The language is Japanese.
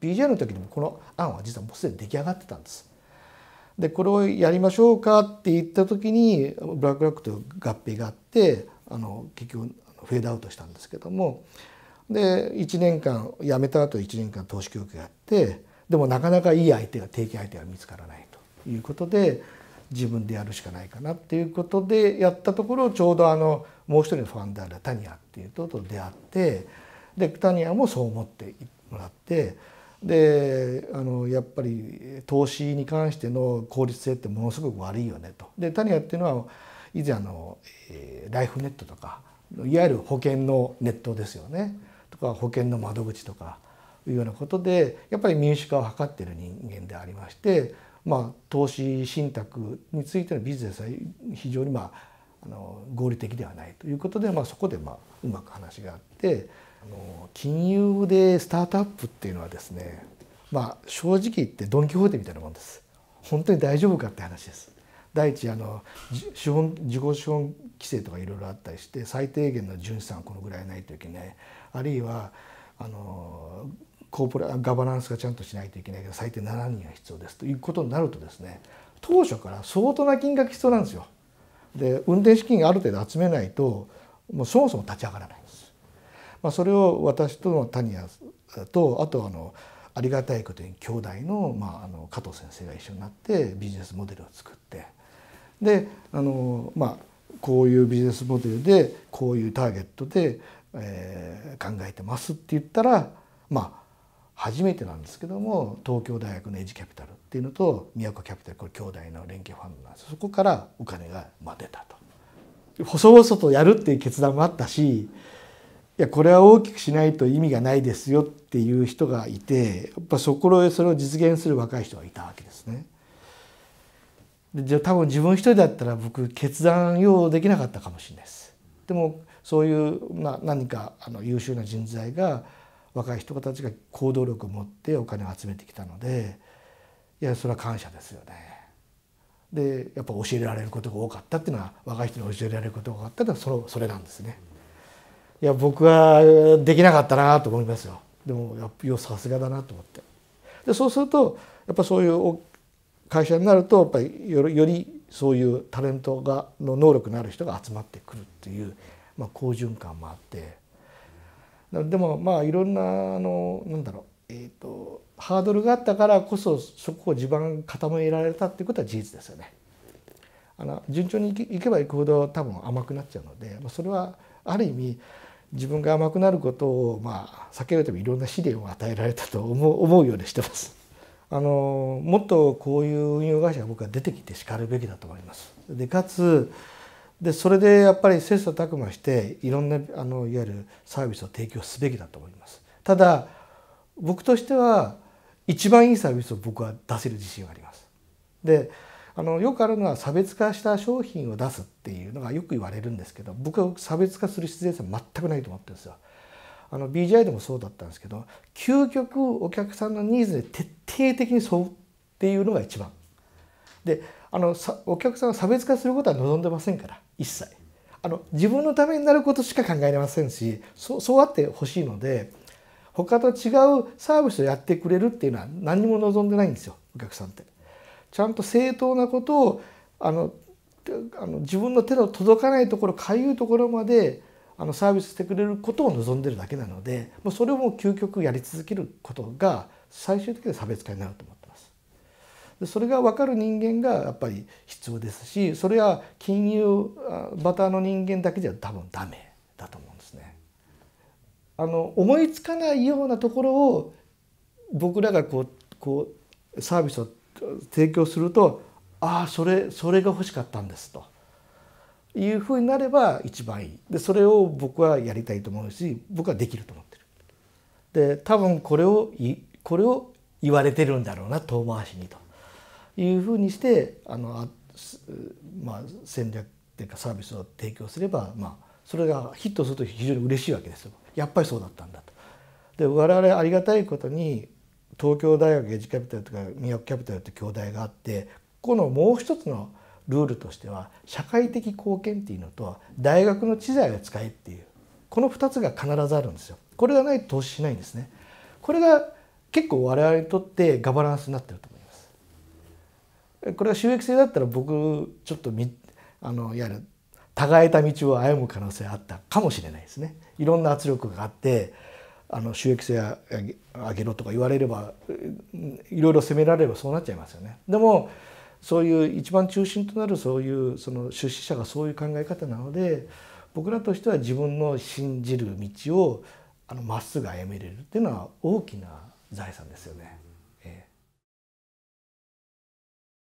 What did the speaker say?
BJ の時にもこの案は実はもうすでに出来上がってたんです。でこれをやりましょうかって言った時にブラックラックと合併があってあの結局フェードアウトしたんですけどもで1年間辞めた後1年間投資教育やってでもなかなかいい相手が提携相手が見つからないということで自分でやるしかないかなっていうことでやったところちょうどあのもう一人のファンダーるタニアっていう人と出会ってでタニアもそう思ってもらって。であのやっぱり投資に関しての効率性ってものすごく悪いよねと。でタニアっていうのは以前あの、えー、ライフネットとかいわゆる保険のネットですよねとか保険の窓口とかいうようなことでやっぱり民主化を図っている人間でありまして、まあ、投資信託についてのビジネスは非常にまああの合理的ではないということで、まあ、そこでまあうまく話があって。あの金融でスタートアップっていうのはですねまあ正直言ってドン・キホーテみたいなもんです本当に大丈夫かって話です第一あの資本自己資本規制とかいろいろあったりして最低限の純資産はこのぐらいないといけないあるいはあのコーポラガバナンスがちゃんとしないといけないけど最低7人が必要ですということになるとですね当初から相当な金額必要なんですよ。で運転資金ある程度集めないともうそもそも立ち上がらない。まあ、それを私との谷谷とあとあのありがたいことに兄弟の,、まああの加藤先生が一緒になってビジネスモデルを作ってであの、まあ、こういうビジネスモデルでこういうターゲットで、えー、考えてますって言ったらまあ初めてなんですけども東京大学のエッジキャピタルっていうのと宮古キャピタルこれ兄弟の連携ファンドなんですそこからお金が出たと。細々とやるっていう決断もあったしいやこれは大きくしないと意味がないですよっていう人がいてやっぱそこでそれを実現する若い人がいたわけですね。で多分自分一人だったら僕決断用できなかったかもしれないです。でもそういう何かあの優秀な人材が若い人たちが行動力を持ってお金を集めてきたのでいやそれは感謝ですよね。でやっぱ教えられることが多かったっていうのは若い人に教えられることが多かったのはそのそれなんですね。いや僕はできなかったなと思いますよでもやっぱさすがだなと思ってでそうするとやっぱそういう会社になるとやっぱりよりそういうタレントがの能力のある人が集まってくるっていう、まあ、好循環もあってでもまあいろんなあのなんだろう、えーと、とハードルがあったからこそそこを地盤固められたっていうことは事実ですよね。あの順調にいけばいくほど多分甘くなっちゃうので、まあ、それはある意味自分が甘くなることを、まあ、避けるためにいろんな試練を与えられたと思う 思うようにしてます。あのもっとこういう運用会社が僕は出てきてしかるべきだと思います。でかつでそれでやっぱり切磋琢磨していろんなあのいわゆるサービスを提供すべきだと思います。ただ僕としては一番いいサービスを僕は出せる自信があります。であのよくあるのは差別化した商品を出すっていうのがよく言われるんですけど僕は差別化する必然性は全くないと思ってるんですよ。あの BGI でもそうだったんですけど究極お客さんのニーズで徹底的に沿うっていうのが一番。であのお客さんを差別化することは望んでませんから一切。あの自分のためになることしか考えれませんしそそうあってほしいので他と違うサービスをやってくれるっていうのは何にも望んでないんですよお客さんって。ちゃんと正当なことをあのあの自分の手の届かないところかゆいところまであのサービスしてくれることを望んでるだけなのでもうそれをもう究極やり続けることが最終的に差別化になると思ってます。でそれが分かる人間がやっぱり必要ですしそれは金融バターの人間だけじゃ多分ダメだと思うんですね。あの思いつかないようなところを僕らがこうこうサービスを提供するとああそれそれが欲しかったんですというふうになれば一番いいでそれを僕はやりたいと思うし僕はできると思ってる。で多分これをこれを言われてるんだろうな遠回しにというふうにしてあのまあ、戦略っていうかサービスを提供すれば、まあ、それがヒットすると非常に嬉しいわけですよ。やっぱりそうだったんだと。で我々ありがたいことに東京大学エッジキャピタルとかークキャピタルって京大があってこのもう一つのルールとしては社会的貢献っていうのと大学の知財を使えっていうこの2つが必ずあるんですよ。これがないと投資しないんですね。これが結構我々にとってガバナンスになってると思います。これは収益性だったら僕ちょっとみあのいわゆる耕えた道を歩む可能性あったかもしれないですね。いろんな圧力があってあの収益性上げろとか言われればいろいろ責められればそうなっちゃいますよね。でもそういう一番中心となるそういうその出資者がそういう考え方なので僕らとしては自分の信じる道をまっすぐ歩めれるっていうのは大きな財産ですよね。